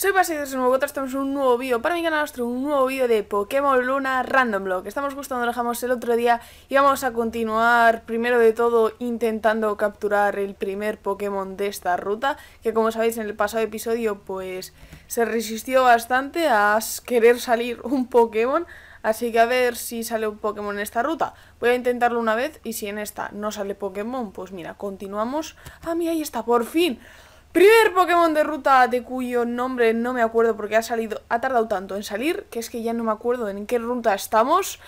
Soy Basil de nuevo, estamos un nuevo vídeo para mi canal nuestro, un nuevo vídeo de Pokémon Luna Random Block. Estamos gustando donde dejamos el otro día y vamos a continuar primero de todo intentando capturar el primer Pokémon de esta ruta, que como sabéis en el pasado episodio pues se resistió bastante a querer salir un Pokémon, así que a ver si sale un Pokémon en esta ruta. Voy a intentarlo una vez y si en esta no sale Pokémon, pues mira, continuamos. Ah, mira, ahí está, por fin. Primer Pokémon de ruta de cuyo nombre no me acuerdo porque ha salido, ha tardado tanto en salir que es que ya no me acuerdo en qué ruta estamos.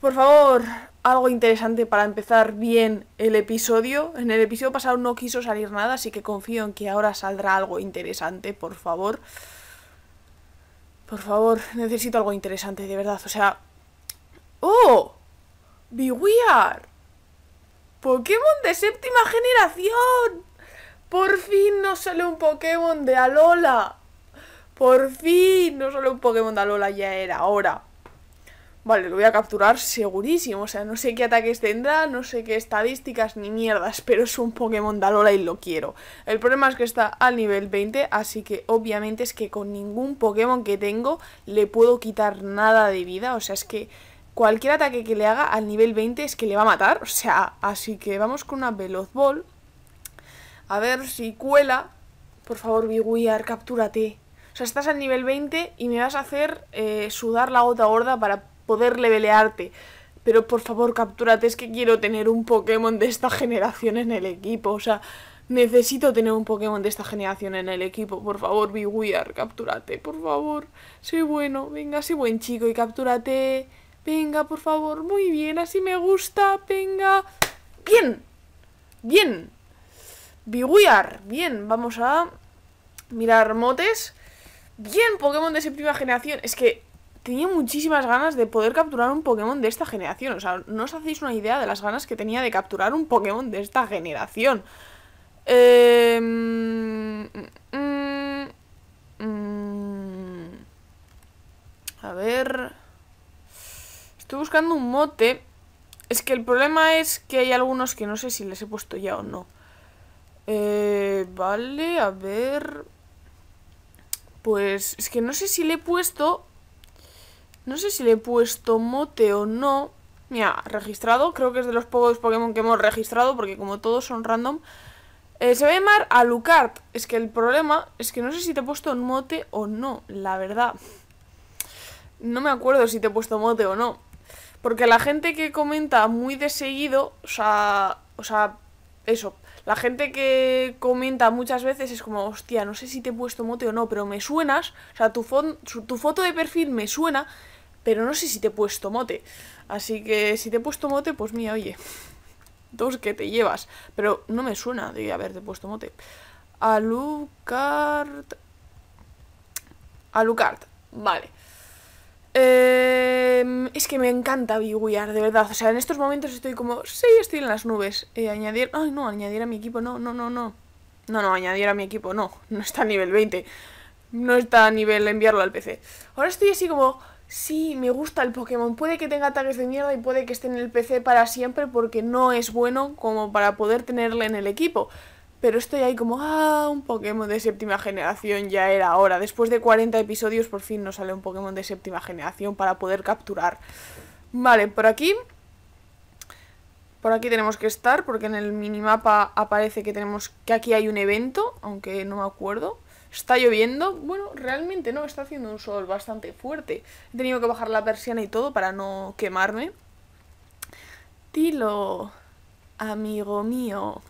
Por favor, algo interesante para empezar bien el episodio. En el episodio pasado no quiso salir nada, así que confío en que ahora saldrá algo interesante, por favor. Por favor, necesito algo interesante, de verdad. O sea... ¡Oh! ¡Beware! ¡Pokémon de séptima generación! Por fin no sale un Pokémon de Alola. Por fin No sale un Pokémon de Alola, ya era hora. Vale, lo voy a capturar segurísimo. O sea, no sé qué ataques tendrá, no sé qué estadísticas ni mierdas, pero es un Pokémon de Alola y lo quiero. El problema es que está al nivel 20, así que obviamente es que con ningún Pokémon que tengo le puedo quitar nada de vida. O sea, es que cualquier ataque que le haga al nivel 20 es que le va a matar. O sea, así que vamos con una Veloz Ball. A ver si cuela. Por favor, Biguiar, captúrate. O sea, estás al nivel 20 y me vas a hacer eh, sudar la gota gorda para poder levelearte. Pero por favor, captúrate. Es que quiero tener un Pokémon de esta generación en el equipo. O sea, necesito tener un Pokémon de esta generación en el equipo. Por favor, Biguiar, captúrate. Por favor, soy bueno. Venga, soy buen chico y captúrate. Venga, por favor. Muy bien, así me gusta. Venga. Bien. Bien. Biguiar, Bien, vamos a mirar motes. Bien, Pokémon de séptima generación. Es que tenía muchísimas ganas de poder capturar un Pokémon de esta generación. O sea, no os hacéis una idea de las ganas que tenía de capturar un Pokémon de esta generación. Em, mm, mm, a ver... Estoy buscando un mote. Es que el problema es que hay algunos que no sé si les he puesto ya o no. Eh, vale, a ver... Pues es que no sé si le he puesto... No sé si le he puesto mote o no. Mira, registrado. Creo que es de los pocos Pokémon que hemos registrado porque como todos son random... Eh, se va a llamar Es que el problema es que no sé si te he puesto un mote o no, la verdad. No me acuerdo si te he puesto mote o no. Porque la gente que comenta muy de seguido, o sea, o sea, eso, la gente que comenta muchas veces es como, hostia, no sé si te he puesto mote o no, pero me suenas, o sea, tu, tu foto de perfil me suena, pero no sé si te he puesto mote. Así que si te he puesto mote, pues mía, oye, dos que te llevas. Pero no me suena de haberte puesto mote. Alucard... Alucard, vale. Eh Em, es que me encanta Biwiyar, de verdad. O sea, en estos momentos estoy como, sí, estoy en las nubes. Eh, añadir, ay no, añadir a mi equipo, no, no, no, no. No, no, añadir a mi equipo, no. No está a nivel 20. No está a nivel enviarlo al PC. Ahora estoy así como, sí, me gusta el Pokémon. Puede que tenga ataques de mierda y puede que esté en el PC para siempre porque no es bueno como para poder tenerle en el equipo. Pero estoy ahí como, ah, un Pokémon de séptima generación, ya era hora. Después de 40 episodios por fin nos sale un Pokémon de séptima generación para poder capturar. Vale, por aquí... Por aquí tenemos que estar, porque en el minimapa aparece que tenemos que aquí hay un evento, aunque no me acuerdo. Está lloviendo, bueno, realmente no, está haciendo un sol bastante fuerte. He tenido que bajar la persiana y todo para no quemarme. Tilo, amigo mío,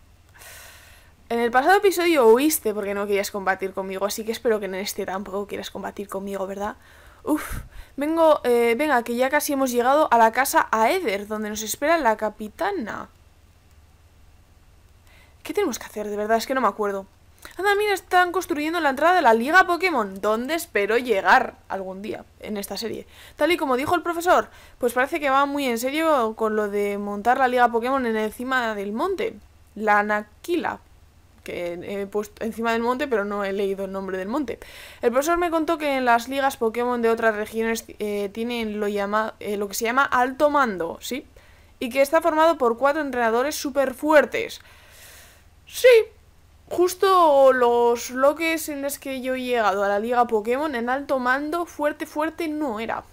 en el pasado episodio huiste porque no querías combatir conmigo, así que espero que en este tampoco quieras combatir conmigo, ¿verdad? Uf, vengo, eh, venga, que ya casi hemos llegado a la casa Aether, donde nos espera la capitana. ¿Qué tenemos que hacer? De verdad, es que no me acuerdo. Anda, mira, están construyendo la entrada de la Liga Pokémon, donde espero llegar algún día en esta serie. Tal y como dijo el profesor, pues parece que va muy en serio con lo de montar la Liga Pokémon en encima del monte. La Naquila que he puesto encima del monte, pero no he leído el nombre del monte. El profesor me contó que en las ligas Pokémon de otras regiones eh, tienen lo, eh, lo que se llama alto mando, ¿sí? Y que está formado por cuatro entrenadores súper fuertes. Sí, justo los bloques en los que yo he llegado a la liga Pokémon, en alto mando, fuerte, fuerte, no era.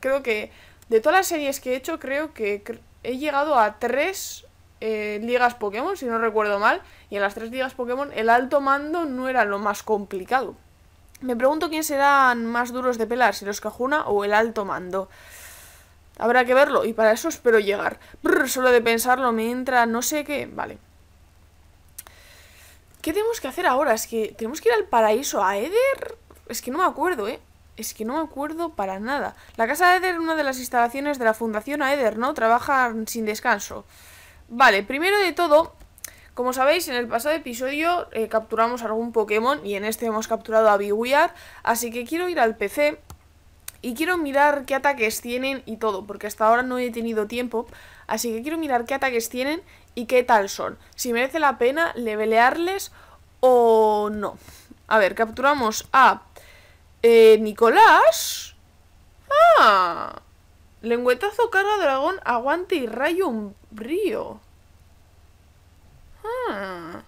Creo que de todas las series que he hecho, creo que he llegado a tres ligas Pokémon, si no recuerdo mal, y en las tres ligas Pokémon el alto mando no era lo más complicado. Me pregunto quién serán más duros de pelar, si los Cajuna o el alto mando. Habrá que verlo, y para eso espero llegar. solo de pensarlo me entra no sé qué... Vale. ¿Qué tenemos que hacer ahora? Es que tenemos que ir al paraíso, a Eder... Es que no me acuerdo, ¿eh? Es que no me acuerdo para nada. La casa de Eder es una de las instalaciones de la Fundación Aeder, ¿no? Trabajan sin descanso. Vale, primero de todo, como sabéis, en el pasado episodio eh, capturamos algún Pokémon y en este hemos capturado a Biwiar, así que quiero ir al PC y quiero mirar qué ataques tienen y todo, porque hasta ahora no he tenido tiempo, así que quiero mirar qué ataques tienen y qué tal son, si merece la pena levelearles o no. A ver, capturamos a eh, Nicolás. ¡Ah! Lengüetazo, carga dragón, aguante y rayo un río. Ah.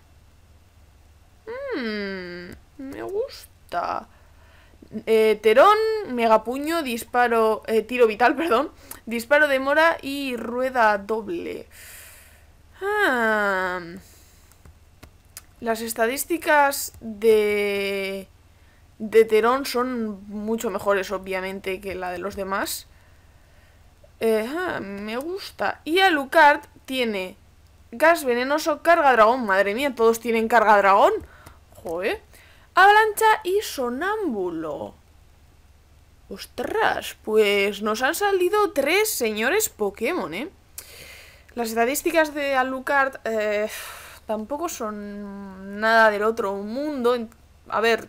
Mm, me gusta. Eh, terón, megapuño, disparo, eh, tiro vital, perdón, disparo de mora y rueda doble. Ah. Las estadísticas de, de Terón son mucho mejores, obviamente, que la de los demás. Eh, ah, me gusta. Y Alucard tiene Gas venenoso, carga dragón. Madre mía, todos tienen carga dragón. Joder. Avalancha y sonámbulo. Ostras, pues nos han salido tres señores Pokémon, ¿eh? Las estadísticas de Alucard eh, tampoco son nada del otro mundo. A ver,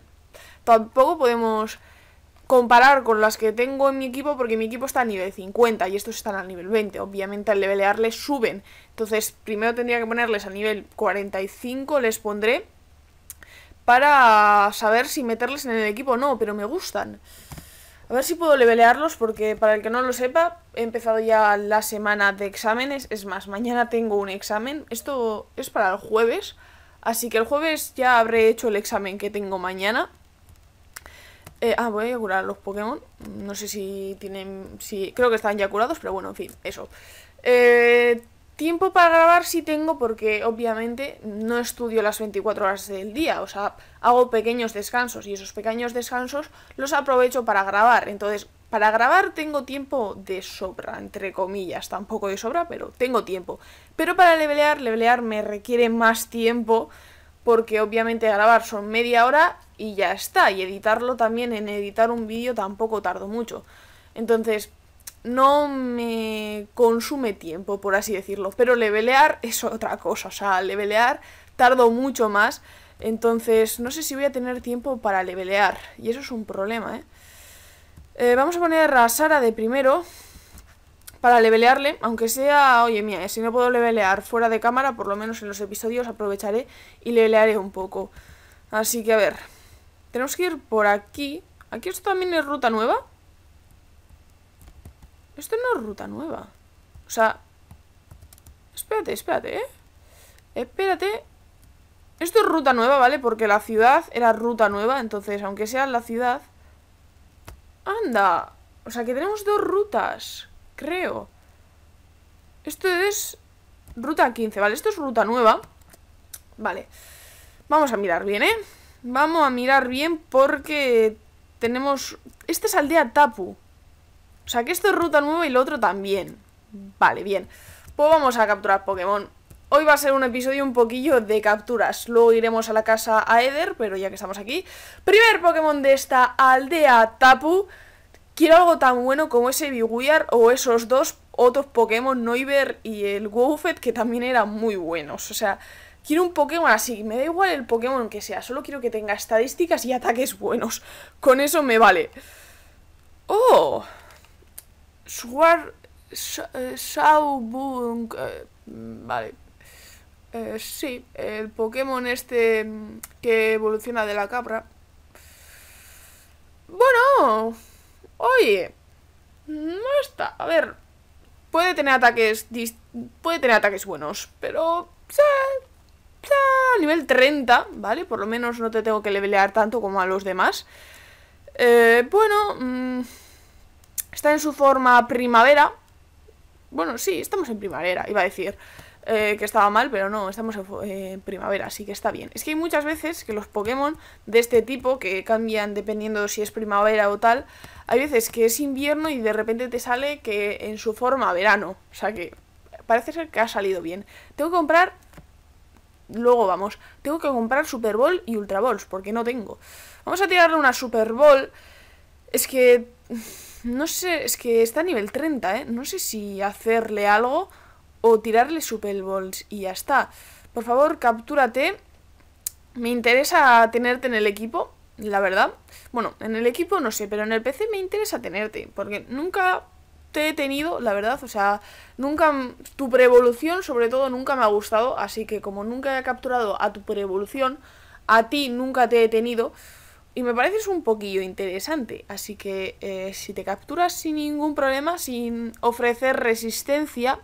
tampoco podemos comparar con las que tengo en mi equipo porque mi equipo está a nivel 50 y estos están a nivel 20. Obviamente al levelearles suben. Entonces primero tendría que ponerles a nivel 45, les pondré para saber si meterles en el equipo o no, pero me gustan. A ver si puedo levelearlos porque para el que no lo sepa, he empezado ya la semana de exámenes. Es más, mañana tengo un examen. Esto es para el jueves. Así que el jueves ya habré hecho el examen que tengo mañana. Eh, ah, voy a curar los Pokémon. No sé si tienen... Si, creo que están ya curados, pero bueno, en fin, eso. Eh, tiempo para grabar sí tengo porque obviamente no estudio las 24 horas del día. O sea, hago pequeños descansos y esos pequeños descansos los aprovecho para grabar. Entonces, para grabar tengo tiempo de sobra, entre comillas. Tampoco de sobra, pero tengo tiempo. Pero para levelear, levelear me requiere más tiempo porque obviamente grabar son media hora y ya está, y editarlo también, en editar un vídeo tampoco tardo mucho. Entonces, no me consume tiempo, por así decirlo, pero levelear es otra cosa, o sea, levelear tardo mucho más, entonces no sé si voy a tener tiempo para levelear, y eso es un problema, ¿eh? Eh, vamos a poner a Sara de primero, para levelearle, aunque sea, oye mía, eh, si no puedo levelear fuera de cámara, por lo menos en los episodios aprovecharé y levelearé un poco. Así que a ver, tenemos que ir por aquí. ¿Aquí esto también es ruta nueva? Esto no es ruta nueva. O sea, espérate, espérate, ¿eh? Espérate. Esto es ruta nueva, ¿vale? Porque la ciudad era ruta nueva, entonces, aunque sea la ciudad... ¡Anda! O sea, que tenemos dos rutas creo. Esto es ruta 15, vale, esto es ruta nueva. Vale, vamos a mirar bien, ¿eh? Vamos a mirar bien porque tenemos... Esta es aldea Tapu. O sea que esto es ruta nueva y lo otro también. Vale, bien. Pues vamos a capturar Pokémon. Hoy va a ser un episodio un poquillo de capturas. Luego iremos a la casa a Eder, pero ya que estamos aquí. Primer Pokémon de esta aldea Tapu. Quiero algo tan bueno como ese Biguiar o esos dos otros Pokémon, Noiver y el Wowfet, que también eran muy buenos. O sea, quiero un Pokémon así, me da igual el Pokémon que sea, solo quiero que tenga estadísticas y ataques buenos. Con eso me vale. ¡Oh! Swar... Saubung... Eh, eh, vale. Eh, sí, el Pokémon este mm, que evoluciona de la cabra. Bueno, Oye, no está. A ver, puede tener ataques puede tener ataques buenos, pero a nivel 30, ¿vale? Por lo menos no te tengo que levelear tanto como a los demás. Eh, bueno, mm, está en su forma primavera. Bueno, sí, estamos en primavera, iba a decir. Eh, que estaba mal, pero no, estamos en primavera, así que está bien. Es que hay muchas veces que los Pokémon de este tipo, que cambian dependiendo si es primavera o tal, hay veces que es invierno y de repente te sale que en su forma verano. O sea que parece ser que ha salido bien. Tengo que comprar... Luego vamos. Tengo que comprar Super Bowl y Ultra Balls, porque no tengo. Vamos a tirarle una Super Bowl. Es que... No sé, es que está a nivel 30, ¿eh? No sé si hacerle algo o tirarle Super Bowls y ya está. Por favor, captúrate. Me interesa tenerte en el equipo, la verdad. Bueno, en el equipo no sé, pero en el PC me interesa tenerte, porque nunca te he tenido, la verdad, o sea, nunca tu preevolución sobre todo nunca me ha gustado, así que como nunca he capturado a tu preevolución, a ti nunca te he tenido y me pareces un poquillo interesante, así que eh, si te capturas sin ningún problema, sin ofrecer resistencia,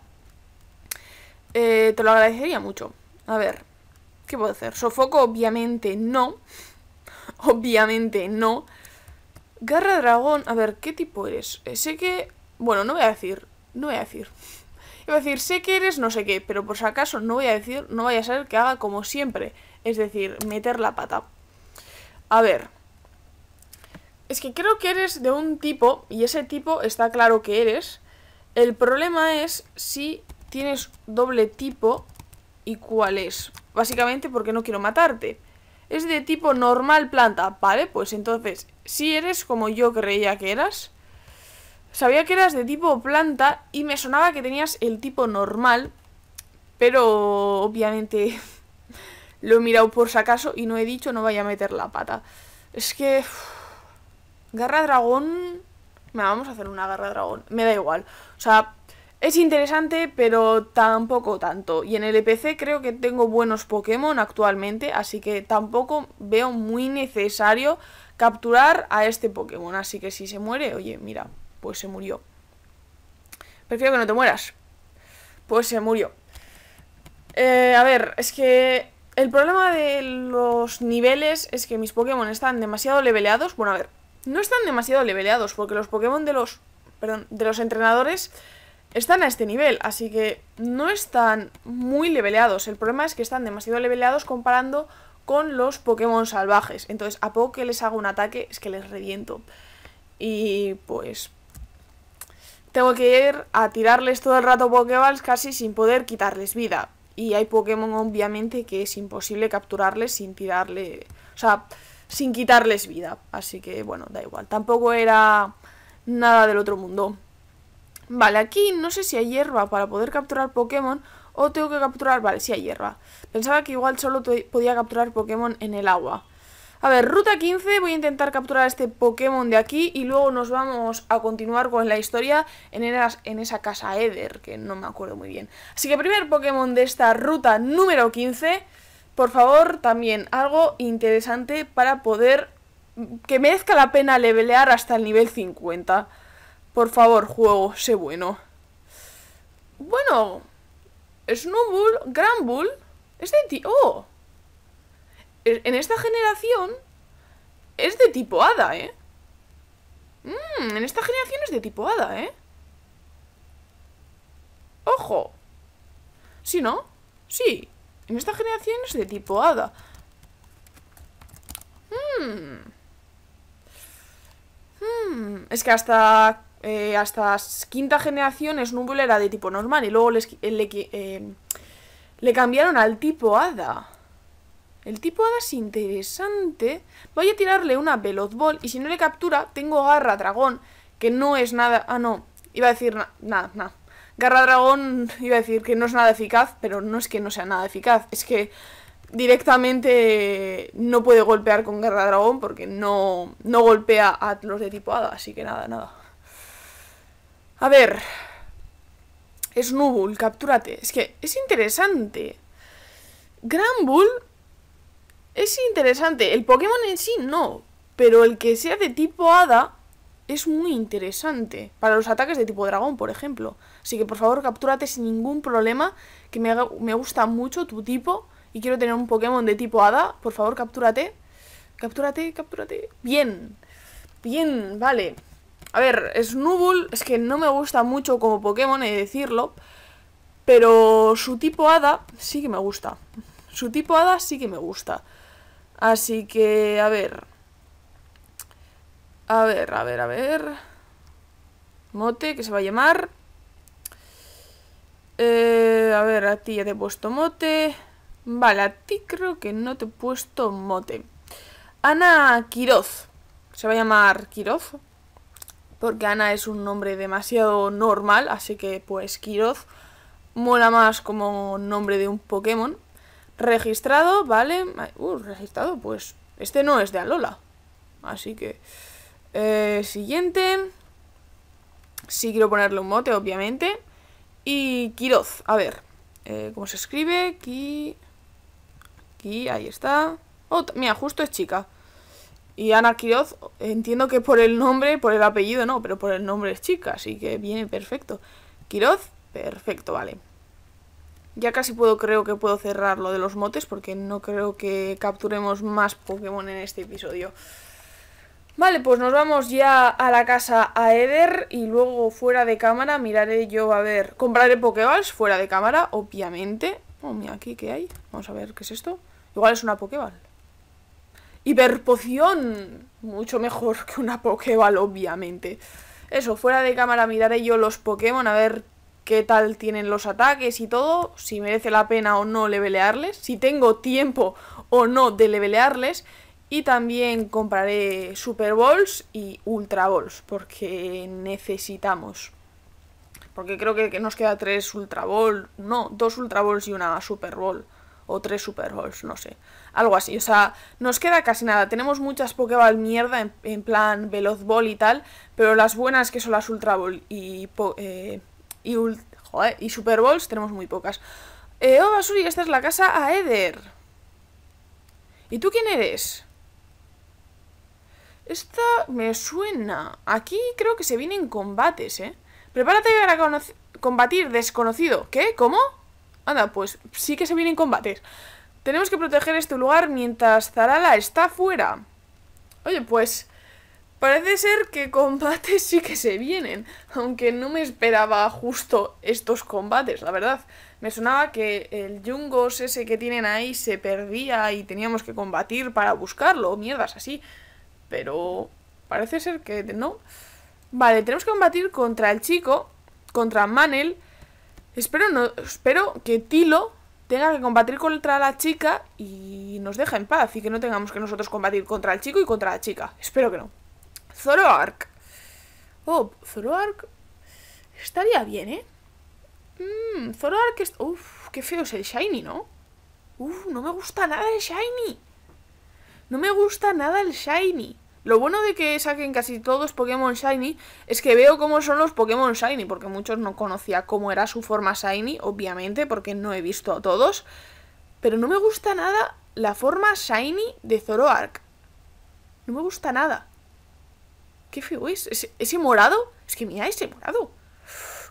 eh, te lo agradecería mucho. A ver, ¿qué puedo hacer? Sofoco, obviamente no. Obviamente no. Garra dragón, a ver, ¿qué tipo eres? Eh, sé que... Bueno, no voy a decir, no voy a decir. Voy a decir, sé que eres no sé qué, pero por si acaso no voy a decir, no vaya a ser que haga como siempre. Es decir, meter la pata. A ver. Es que creo que eres de un tipo, y ese tipo está claro que eres. El problema es si tienes doble tipo y cuál es. Básicamente porque no quiero matarte. Es de tipo normal planta, ¿vale? Pues entonces, si eres como yo creía que eras, sabía que eras de tipo planta y me sonaba que tenías el tipo normal, pero obviamente lo he mirado por si acaso y no he dicho no vaya a meter la pata. Es que... garra dragón... vamos a hacer una garra dragón, me da igual. O sea, es interesante, pero tampoco tanto. Y en el EPC creo que tengo buenos Pokémon actualmente, así que tampoco veo muy necesario capturar a este Pokémon. Así que si se muere, oye, mira, pues se murió. Prefiero que no te mueras. Pues se murió. Eh, a ver, es que el problema de los niveles es que mis Pokémon están demasiado leveleados. Bueno, a ver, no están demasiado leveleados porque los Pokémon de los, perdón, de los entrenadores están a este nivel, así que no están muy leveleados. El problema es que están demasiado leveleados comparando con los Pokémon salvajes. Entonces, a poco que les hago un ataque, es que les reviento. Y pues... Tengo que ir a tirarles todo el rato Pokéballs casi sin poder quitarles vida. Y hay Pokémon, obviamente, que es imposible capturarles sin tirarle... O sea, sin quitarles vida. Así que, bueno, da igual. Tampoco era nada del otro mundo. Vale, aquí no sé si hay hierba para poder capturar Pokémon o tengo que capturar... Vale, sí hay hierba. Pensaba que igual solo podía capturar Pokémon en el agua. A ver, ruta 15, voy a intentar capturar este Pokémon de aquí y luego nos vamos a continuar con la historia en, en esa casa Eder, que no me acuerdo muy bien. Así que primer Pokémon de esta ruta número 15, por favor, también algo interesante para poder... que merezca la pena levelear hasta el nivel 50. Por favor, juego, sé bueno. Bueno, Snowball, Gran Bull, es de tipo. ¡Oh! E-, en esta generación es de tipo hada, ¿eh? Mm, en esta generación es de tipo hada, ¿eh? ¡Ojo! ¿Sí, no? Sí. En esta generación es de tipo hada. Mm. Mm, es que hasta eh, hasta quinta generación un era de tipo normal y luego eh, le, eh, le cambiaron al tipo hada. El tipo hada es interesante. Voy a tirarle una Ball y si no le captura, tengo Garra Dragón, que no es nada... Ah, no. Iba a decir nada, nada. Garra Dragón iba a decir que no es nada eficaz, pero no es que no sea nada eficaz. Es que directamente no puede golpear con Garra Dragón porque no, no golpea a los de tipo hada. Así que nada, nada. A ver. Snubull, captúrate. Es que es interesante. Granbull es interesante. El Pokémon en sí no. Pero el que sea de tipo hada es muy interesante. Para los ataques de tipo dragón, por ejemplo. Así que por favor, captúrate sin ningún problema. Que me, me gusta mucho tu tipo. Y quiero tener un Pokémon de tipo hada. Por favor, captúrate. Captúrate, captúrate. Bien. Bien, vale. A ver, Snubbull es que no me gusta mucho como Pokémon, he decirlo. Pero su tipo hada sí que me gusta. Su tipo hada sí que me gusta. Así que, a ver. A ver, a ver, a ver. Mote, que se va a llamar. Eh, a ver, a ti ya te he puesto mote. Vale, a ti creo que no te he puesto mote. Ana Quiroz. Se va a llamar Quiroz porque Ana es un nombre demasiado normal, así que pues Quiroz mola más como nombre de un Pokémon. Registrado, ¿vale? Uh, registrado, pues este no es de Alola. Así que... Eh, siguiente. Sí quiero ponerle un mote, obviamente. Y Quiroz, a ver. Eh, ¿Cómo se escribe? Ki... Ki, ahí está. Oh, mira, justo es chica. Y Ana Quiroz, entiendo que por el nombre, por el apellido no, pero por el nombre es chica, así que viene perfecto. Quiroz, perfecto, vale. Ya casi puedo, creo que puedo cerrar lo de los motes porque no creo que capturemos más Pokémon en este episodio. Vale, pues nos vamos ya a la casa a Eder y luego fuera de cámara miraré yo a ver... Compraré Pokéballs fuera de cámara, obviamente. Oh, mira, aquí qué hay. Vamos a ver qué es esto. Igual es una Pokéball hiperpoción. Mucho mejor que una Pokéball, obviamente. Eso, fuera de cámara miraré yo los Pokémon a ver qué tal tienen los ataques y todo, si merece la pena o no levelearles, si tengo tiempo o no de levelearles. Y también compraré Super Balls y Ultra Balls, porque necesitamos. Porque creo que nos queda tres Ultra balls, no, dos Ultra Balls y una Super Ball, o tres Super Balls, no sé algo así. O sea, nos queda casi nada. Tenemos muchas Pokéball mierda en, plan Veloz Ball y tal, pero las buenas que son las Ultra Ball y, eh, y, Super Balls tenemos muy pocas. Eh, oh, Basuri, esta es la casa a Eder. ¿Y tú quién eres? Esta me suena. Aquí creo que se vienen combates, ¿eh? Prepárate para combatir desconocido. ¿Qué? ¿Cómo? Anda, pues sí que se vienen combates. Tenemos que proteger este lugar mientras Zarala está fuera. Oye, pues... Parece ser que combates sí que se vienen, aunque no me esperaba justo estos combates, la verdad. Me sonaba que el Jungos ese que tienen ahí se perdía y teníamos que combatir para buscarlo, mierdas así. Pero parece ser que no. Vale, tenemos que combatir contra el chico, contra Manel. Espero, no, espero que Tilo tenga que combatir contra la chica y nos deja en paz y que no tengamos que nosotros combatir contra el chico y contra la chica. Espero que no. Zoroark. Oh, Zoroark estaría bien, ¿eh? Mmm, Zoroark es... Uf, qué feo es el Shiny, ¿no? Uf, no me gusta nada el Shiny. No me gusta nada el Shiny. Lo bueno de que saquen casi todos Pokémon Shiny es que veo cómo son los Pokémon Shiny, porque muchos no conocía cómo era su forma Shiny, obviamente, porque no he visto a todos. Pero no me gusta nada la forma Shiny de Zoroark. No me gusta nada. Qué feo es. Ese, morado. Es que mira ese morado.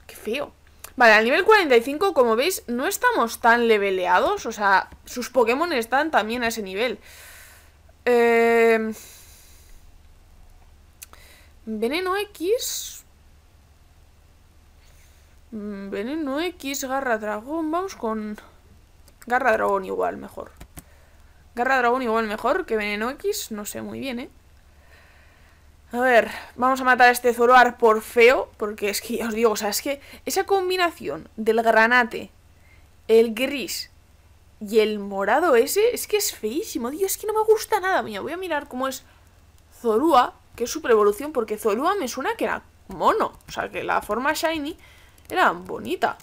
qué feo. Vale, al nivel 45, como veis, no estamos tan leveleados. O sea, sus Pokémon están también a ese nivel. Eh... Veneno X. Mm, veneno X, garra dragón. Vamos con... Garra dragón igual, mejor. Garra dragón igual mejor que veneno X. No sé muy bien, ¿eh? A ver, vamos a matar a este Zoroar por feo. Porque es que ya os digo, o sea, es que esa combinación del granate, el gris y el morado ese, es que es feísimo. Dios, es que no me gusta nada. Mira, voy a mirar cómo es Zorua que es super evolución, porque Zorua me suena que era mono. O sea, que la forma shiny era bonita.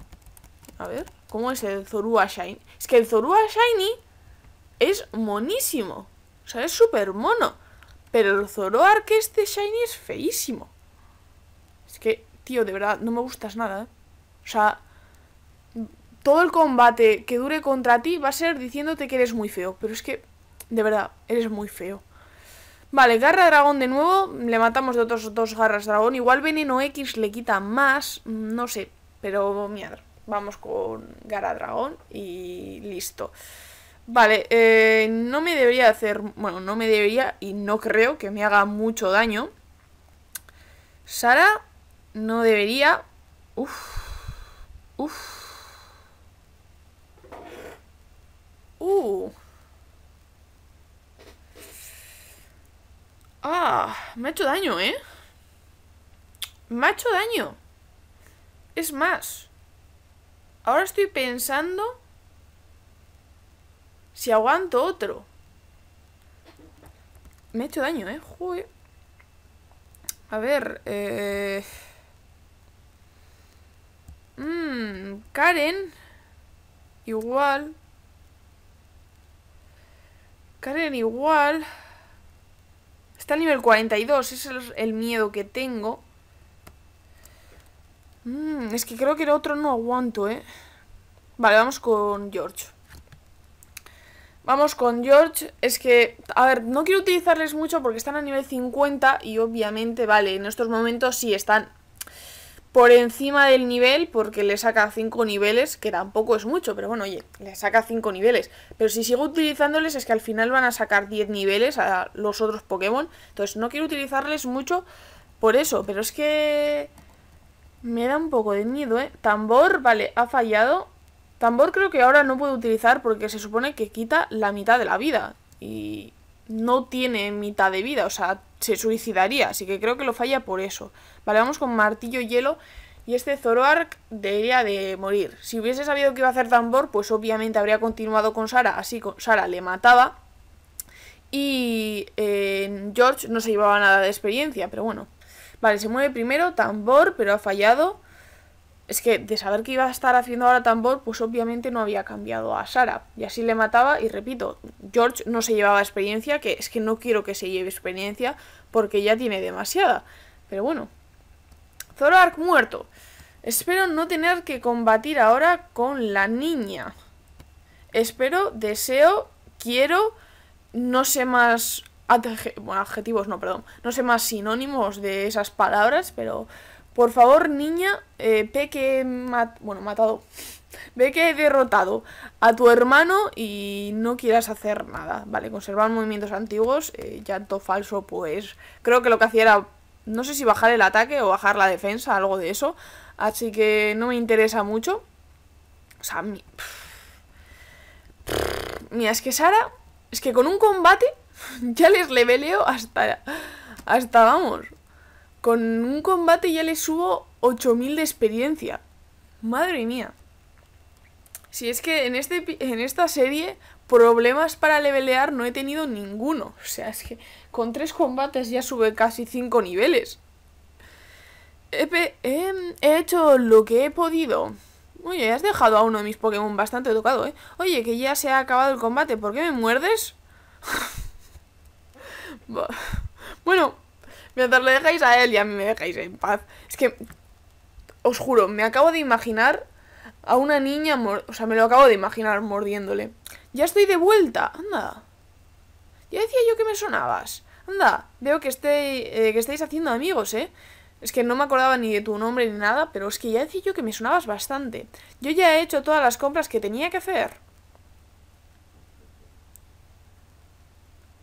A ver, ¿cómo es el Zorua shiny? Es que el Zorua shiny es monísimo. O sea, es súper mono. Pero el que este shiny es feísimo. Es que, tío, de verdad, no me gustas nada. ¿eh? O sea, todo el combate que dure contra ti va a ser diciéndote que eres muy feo. Pero es que, de verdad, eres muy feo. Vale, garra dragón de nuevo. Le matamos de otros dos garras dragón. Igual veneno X le quita más. Mm, no sé. Pero mierda. Vamos con garra dragón y listo. Vale, eh, no me debería hacer... Bueno, no me debería y no creo que me haga mucho daño. Sara no debería... Uf. Uf. Uh. Ah, me ha hecho daño, ¿eh? Me ha hecho daño. Es más, ahora estoy pensando si aguanto otro. Me ha hecho daño, ¿eh? Joder. A ver, eh... Mm, Karen. Igual. Karen igual. Está a nivel 42, ese es el miedo que tengo. Mm, es que creo que el otro no aguanto, ¿eh? Vale, vamos con George. Vamos con George. Es que, a ver, no quiero utilizarles mucho porque están a nivel 50 y obviamente, vale, en estos momentos sí están por encima del nivel porque le saca 5 niveles, que tampoco es mucho, pero bueno, oye, le saca 5 niveles. Pero si sigo utilizándoles es que al final van a sacar 10 niveles a los otros Pokémon. Entonces no quiero utilizarles mucho por eso, pero es que me da un poco de miedo, ¿eh? Tambor, vale, ha fallado. Tambor creo que ahora no puedo utilizar porque se supone que quita la mitad de la vida. Y no tiene mitad de vida, o sea, se suicidaría, así que creo que lo falla por eso. Vale, vamos con martillo hielo. Y este Zoroark debería de morir. Si hubiese sabido que iba a hacer tambor, pues obviamente habría continuado con Sara. Así con Sara le mataba. Y eh, George no se llevaba nada de experiencia, pero bueno. Vale, se mueve primero, tambor, pero ha fallado. Es que de saber que iba a estar haciendo ahora tambor, pues obviamente no había cambiado a Sara. Y así le mataba, y repito, George no se llevaba experiencia, que es que no quiero que se lleve experiencia, porque ya tiene demasiada. Pero bueno, Zoroark muerto. Espero no tener que combatir ahora con la niña. Espero, deseo, quiero, no sé más... bueno, adjetivos no, perdón. No sé más sinónimos de esas palabras, pero... Por favor, niña, eh, ve que he bueno, matado. Ve que he derrotado a tu hermano y no quieras hacer nada, ¿vale? Conservar movimientos antiguos, eh, llanto falso, pues... Creo que lo que hacía era no sé si bajar el ataque o bajar la defensa, algo de eso. Así que no me interesa mucho. O sea, mi... mira, es que Sara, es que con un combate ya les leveleo hasta, hasta vamos. Con un combate ya les subo 8000 de experiencia. Madre mía. Si es que en, este, en esta serie problemas para levelear no he tenido ninguno. O sea, es que con tres combates ya sube casi cinco niveles. He, hecho lo que he podido. Oye, has dejado a uno de mis Pokémon bastante tocado, ¿eh? Oye, que ya se ha acabado el combate, ¿por qué me muerdes? bueno, mientras le dejáis a él y a mí me dejáis en paz. Es que, os juro, me acabo de imaginar a una niña, o sea, me lo acabo de imaginar mordiéndole. Ya estoy de vuelta. Anda. Ya decía yo que me sonabas. Anda, veo que, esté, eh, que estáis haciendo amigos, ¿eh? Es que no me acordaba ni de tu nombre ni nada, pero es que ya decía yo que me sonabas bastante. Yo ya he hecho todas las compras que tenía que hacer.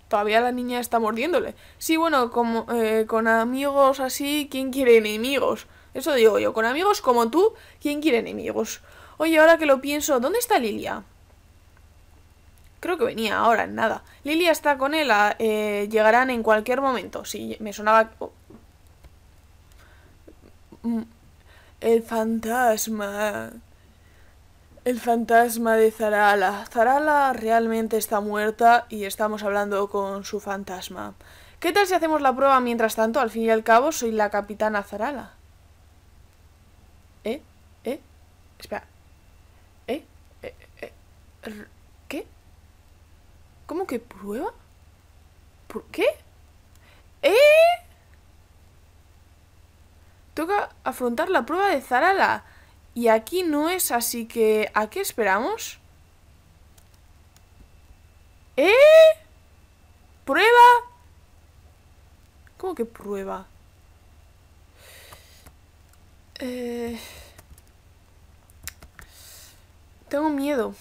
Todavía la niña está mordiéndole. Sí, bueno, como, eh, con amigos así, ¿quién quiere enemigos? Eso digo yo, con amigos como tú, ¿quién quiere enemigos? Oye, ahora que lo pienso, ¿dónde está Lilia? Creo que venía ahora, en nada. Lilia está con él, ah, eh, llegarán en cualquier momento. Sí, me sonaba... Oh. Mm, el fantasma... El fantasma de Zarala. Zarala realmente está muerta y estamos hablando con su fantasma. ¿Qué tal si hacemos la prueba mientras tanto? Al fin y al cabo soy la capitana Zarala. ¿Eh? ¿Eh? Espera. ¿Eh? ¿Eh? eh. ¿Cómo que prueba? ¿Por qué? ¿Eh? Toca afrontar la prueba de Zarala. Y aquí no es, así que... ¿A qué esperamos? ¿Eh? ¿Prueba? ¿Cómo que prueba? Eh... Tengo miedo.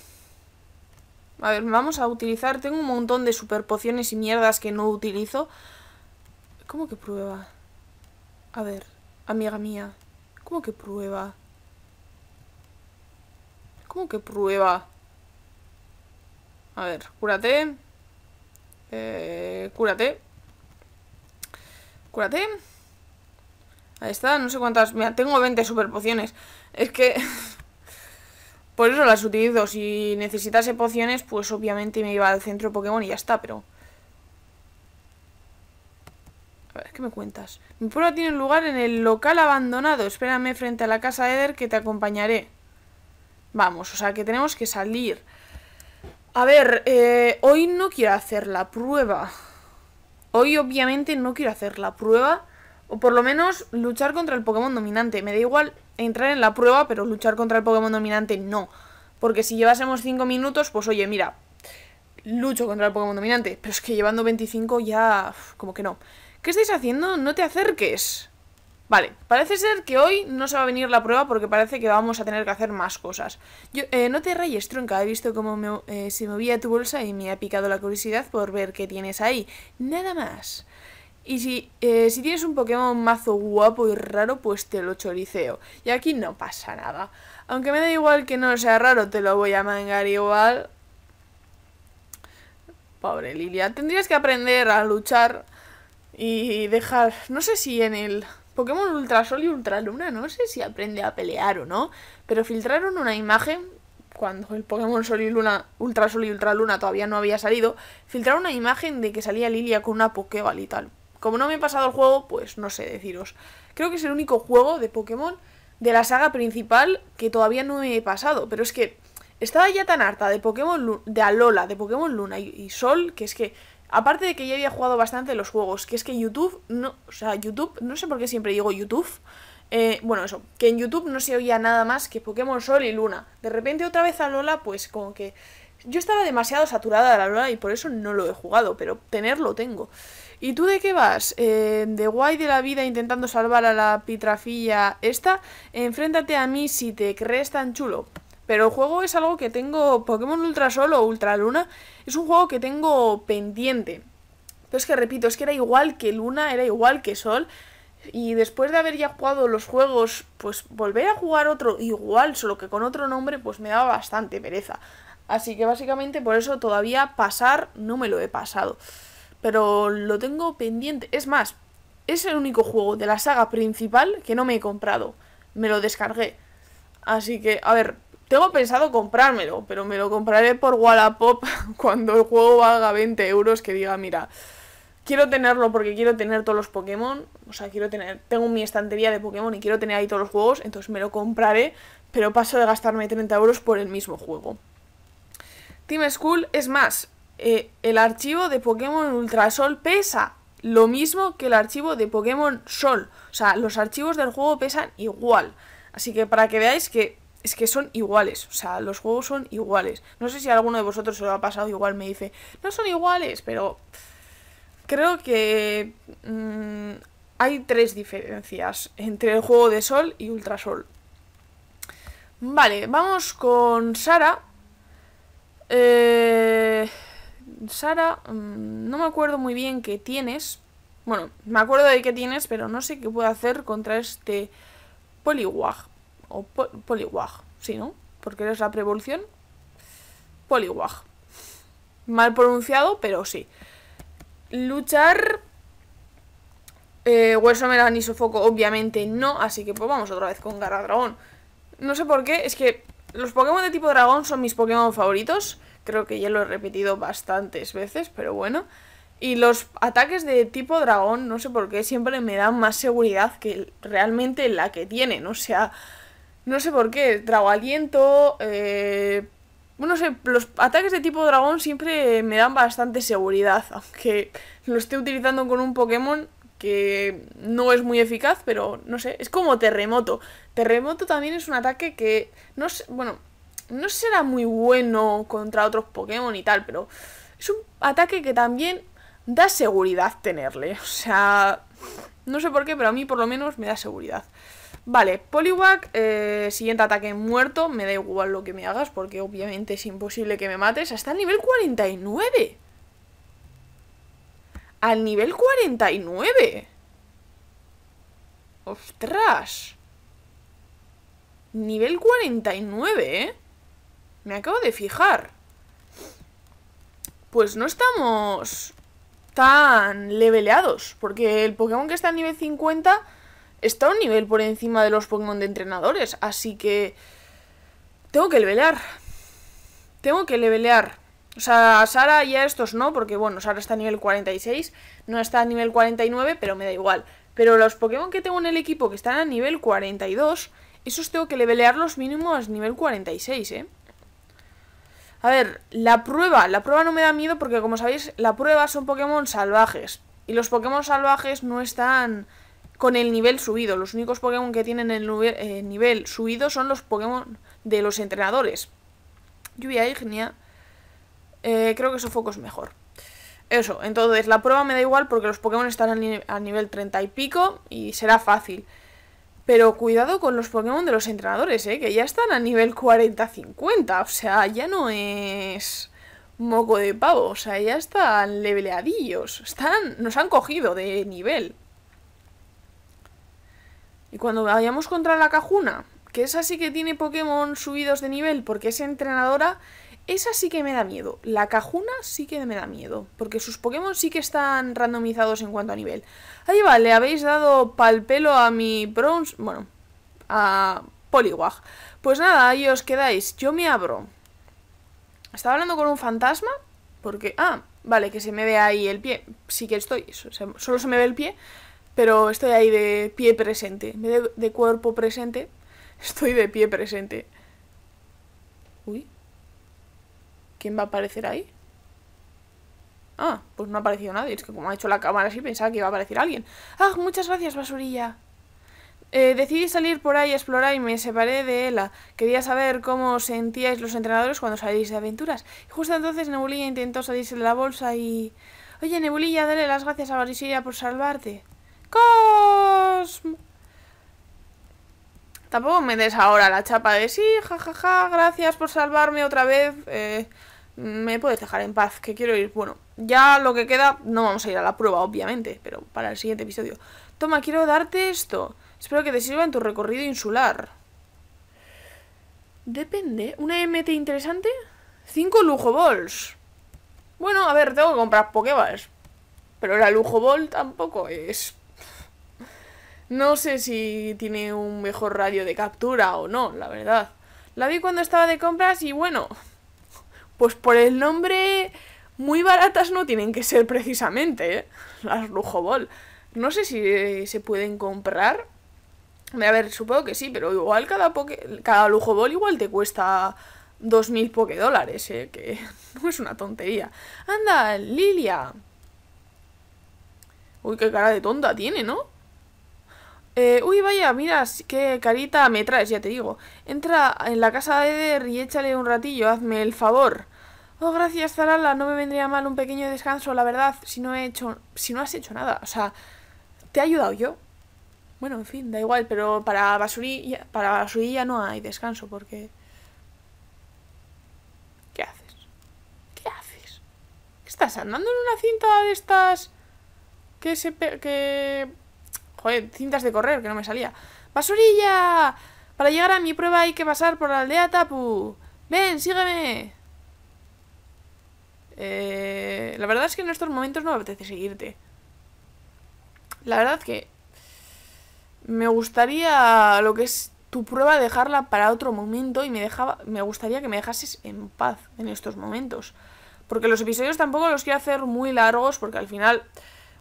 A ver, vamos a utilizar... Tengo un montón de super pociones y mierdas que no utilizo. ¿Cómo que prueba? A ver, amiga mía. ¿Cómo que prueba? ¿Cómo que prueba? A ver, cúrate. Eh, cúrate. Cúrate. Ahí está, no sé cuántas... Mira, tengo 20 super pociones. Es que... Por eso las utilizo. Si necesitase pociones, pues obviamente me iba al centro Pokémon y ya está, pero... A ver, ¿qué me cuentas? Mi prueba tiene lugar en el local abandonado. Espérame frente a la casa de Eder que te acompañaré. Vamos, o sea que tenemos que salir. A ver, eh, hoy no quiero hacer la prueba. Hoy obviamente no quiero hacer la prueba. O por lo menos luchar contra el Pokémon dominante. Me da igual entrar en la prueba, pero luchar contra el Pokémon dominante no. Porque si llevásemos 5 minutos, pues oye, mira, lucho contra el Pokémon dominante. Pero es que llevando 25 ya... como que no. ¿Qué estáis haciendo? No te acerques. Vale, parece ser que hoy no se va a venir la prueba porque parece que vamos a tener que hacer más cosas. Yo, eh, no te rayes, tronca, he visto cómo eh, se movía tu bolsa y me ha picado la curiosidad por ver qué tienes ahí. Nada más. Y si, eh, si tienes un Pokémon mazo guapo y raro, pues te lo choriceo. Y aquí no pasa nada. Aunque me da igual que no sea raro, te lo voy a mangar igual. Pobre Lilia. Tendrías que aprender a luchar y dejar... No sé si en el... Pokémon Ultrasol y Ultraluna, no sé si aprende a pelear o no, pero filtraron una imagen cuando el Pokémon Sol y Luna, Ultrasol y Ultraluna todavía no había salido, filtraron una imagen de que salía Lilia con una y tal. Como no me he pasado el juego, pues no sé deciros. Creo que es el único juego de Pokémon de la saga principal que todavía no me he pasado. Pero es que estaba ya tan harta de Pokémon de Alola, de Pokémon Luna y, Sol, que es que, aparte de que ya había jugado bastante los juegos, que es que YouTube, no, o sea, YouTube, no sé por qué siempre digo YouTube, eh, bueno, eso, que en YouTube no se oía nada más que Pokémon Sol y Luna. De repente otra vez Alola, pues como que yo estaba demasiado saturada de Alola y por eso no lo he jugado, pero tenerlo tengo. ¿Y tú de qué vas? Eh, de guay de la vida intentando salvar a la pitrafilla esta. Enfréntate a mí si te crees tan chulo. Pero el juego es algo que tengo. Pokémon Ultra Sol o Ultra Luna es un juego que tengo pendiente. Pero es que repito, es que era igual que Luna, era igual que Sol. Y después de haber ya jugado los juegos, pues volver a jugar otro igual, solo que con otro nombre, pues me daba bastante pereza. Así que básicamente por eso todavía pasar no me lo he pasado. Pero lo tengo pendiente. Es más, es el único juego de la saga principal que no me he comprado. Me lo descargué. Así que, a ver, tengo pensado comprármelo, pero me lo compraré por Wallapop cuando el juego valga 20 euros que diga, mira, quiero tenerlo porque quiero tener todos los Pokémon. O sea, quiero tener, tengo mi estantería de Pokémon y quiero tener ahí todos los juegos, entonces me lo compraré, pero paso de gastarme 30 euros por el mismo juego. Team School, es más, eh, el archivo de Pokémon Ultrasol pesa lo mismo que el archivo de Pokémon Sol. O sea, los archivos del juego pesan igual. Así que para que veáis que es que son iguales. O sea, los juegos son iguales. No sé si alguno de vosotros se lo ha pasado igual, me dice, no son iguales, pero creo que mm, hay tres diferencias entre el juego de Sol y Ultrasol. Vale, vamos con Sara. Eh... Sara, mm, no me acuerdo muy bien qué tienes. Bueno, me acuerdo de qué tienes, pero no sé qué puedo hacer contra este Poliwag. O Poliwag, ¿sí, no? Porque eres la prevolución. Poliwag. Mal pronunciado, pero sí. Luchar. Eh, hueso, y sofoco, obviamente no. Así que pues vamos otra vez con Garra Dragón. No sé por qué, es que los Pokémon de tipo dragón son mis Pokémon favoritos. Creo que ya lo he repetido bastantes veces, pero bueno. Y los ataques de tipo dragón, no sé por qué, siempre me dan más seguridad que realmente la que tienen. O sea, no sé por qué. Trago aliento. bueno, eh, no sé, los ataques de tipo dragón siempre me dan bastante seguridad. Aunque lo esté utilizando con un Pokémon que no es muy eficaz, pero no sé, es como terremoto. Terremoto también es un ataque que no sé, bueno, no será muy bueno contra otros Pokémon y tal, pero es un ataque que también da seguridad tenerle. O sea, no sé por qué, pero a mí por lo menos me da seguridad. Vale, Poliwag, eh, siguiente ataque muerto, me da igual lo que me hagas porque obviamente es imposible que me mates. Hasta el nivel 49. Al nivel 49. ¡Ostras! Nivel 49, ¿eh? Me acabo de fijar. Pues no estamos tan leveleados. Porque el Pokémon que está a nivel 50 está a un nivel por encima de los Pokémon de entrenadores. Así que... Tengo que levelear. Tengo que levelear. O sea, Sara ya estos no, porque bueno, Sara está a nivel 46, no está a nivel 49, pero me da igual. Pero los Pokémon que tengo en el equipo que están a nivel 42, esos tengo que los mínimos a nivel 46, ¿eh? A ver, la prueba. La prueba no me da miedo porque, como sabéis, la prueba son Pokémon salvajes. Y los Pokémon salvajes no están con el nivel subido. Los únicos Pokémon que tienen el eh, nivel, subido son los Pokémon de los entrenadores. Lluvia Ignia. Eh, creo que Sofoco es mejor. Eso, entonces la prueba me da igual porque los Pokémon están al, nivel 30 y pico y será fácil. Pero cuidado con los Pokémon de los entrenadores, ¿eh? que ya están a nivel 40-50. O sea, ya no es moco de pavo. O sea, ya están leveleadillos. Están, nos han cogido de nivel. Y cuando vayamos contra la cajuna, que es así que tiene Pokémon subidos de nivel porque es entrenadora, esa sí que me da miedo. La cajuna sí que me da miedo. Porque sus Pokémon sí que están randomizados en cuanto a nivel. Ahí va, le habéis dado pal pelo a mi bronze. Bueno, a Poliwag. Pues nada, ahí os quedáis. Yo me abro. Estaba hablando con un fantasma. Porque. Ah, vale, que se me ve ahí el pie. Sí que estoy. Solo se me ve el pie. Pero estoy ahí de pie presente. de cuerpo presente, estoy de pie presente. Uy. ¿Quién va a aparecer ahí? Ah, pues no ha aparecido nadie. Es que como ha hecho la cámara así, pensaba que iba a aparecer alguien. ¡Ah, muchas gracias, basurilla! Eh, decidí salir por ahí a explorar y me separé de Ela. Quería saber cómo sentíais los entrenadores cuando salís de aventuras. Y justo entonces Nebulilla intentó salirse de la bolsa y... Oye, Nebulilla, dale las gracias a Basurilla por salvarte. ¡Cosmo! Tampoco me des ahora la chapa de sí, jajaja, ja, ja, gracias por salvarme otra vez. Eh, me puedes dejar en paz, que quiero ir. Bueno, ya lo que queda, no vamos a ir a la prueba, obviamente, pero para el siguiente episodio. Toma, quiero darte esto. Espero que te sirva en tu recorrido insular. Depende. ¿Una MT interesante? Cinco lujo balls. Bueno, a ver, tengo que comprar Pokéballs. Pero la lujo ball tampoco es no sé si tiene un mejor radio de captura o no, la verdad. La vi cuando estaba de compras y bueno, pues por el nombre muy baratas no tienen que ser precisamente, ¿eh? las Lujobol. No sé si eh, se pueden comprar. A ver, supongo que sí, pero igual cada, lujo cada Lujobol igual te cuesta 2.000 poke dólares, ¿eh? que no es una tontería. Anda, Lilia. Uy, qué cara de tonta tiene, ¿no? Eh, uy, vaya, mira, qué carita me traes, ya te digo. Entra en la casa de Eder y échale un ratillo, hazme el favor. Oh, gracias, Zarala, no me vendría mal un pequeño descanso, la verdad, si no he hecho... si no has hecho nada, o sea, ¿te he ayudado yo? Bueno, en fin, da igual, pero para basurilla, para no hay descanso, porque... ¿Qué haces? ¿Qué haces? estás andando en una cinta de estas... que se... que... Joder, cintas de correr, que no me salía. ¡Basurilla! Para llegar a mi prueba hay que pasar por la aldea Tapu. ¡Ven, sígueme! Eh, la verdad es que en estos momentos no me apetece seguirte. La verdad que me gustaría lo que es tu prueba dejarla para otro momento y me, dejaba, me gustaría que me dejases en paz en estos momentos. Porque los episodios tampoco los quiero hacer muy largos porque al final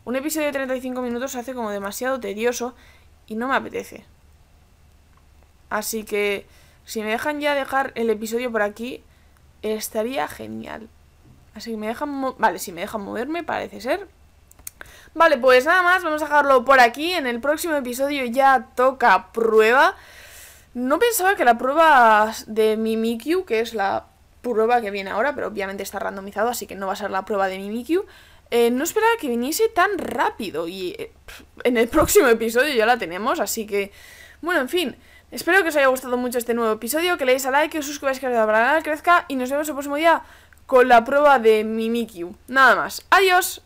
un episodio de 35 minutos se hace como demasiado tedioso y no me apetece. Así que si me dejan ya dejar el episodio por aquí, estaría genial. Así que me dejan... Vale, si me dejan moverme, parece ser. Vale, pues nada más, vamos a dejarlo por aquí. En el próximo episodio ya toca prueba. No pensaba que la prueba de Mimikyu, que es la prueba que viene ahora, pero obviamente está randomizado, así que no va a ser la prueba de Mimikyu, eh, no esperaba que viniese tan rápido y eh, en el próximo episodio ya la tenemos, así que... Bueno, en fin, espero que os haya gustado mucho este nuevo episodio, que le a like, que os suscribáis que el canal crezca y nos vemos el próximo día con la prueba de Mimikyu. Nada más, adiós.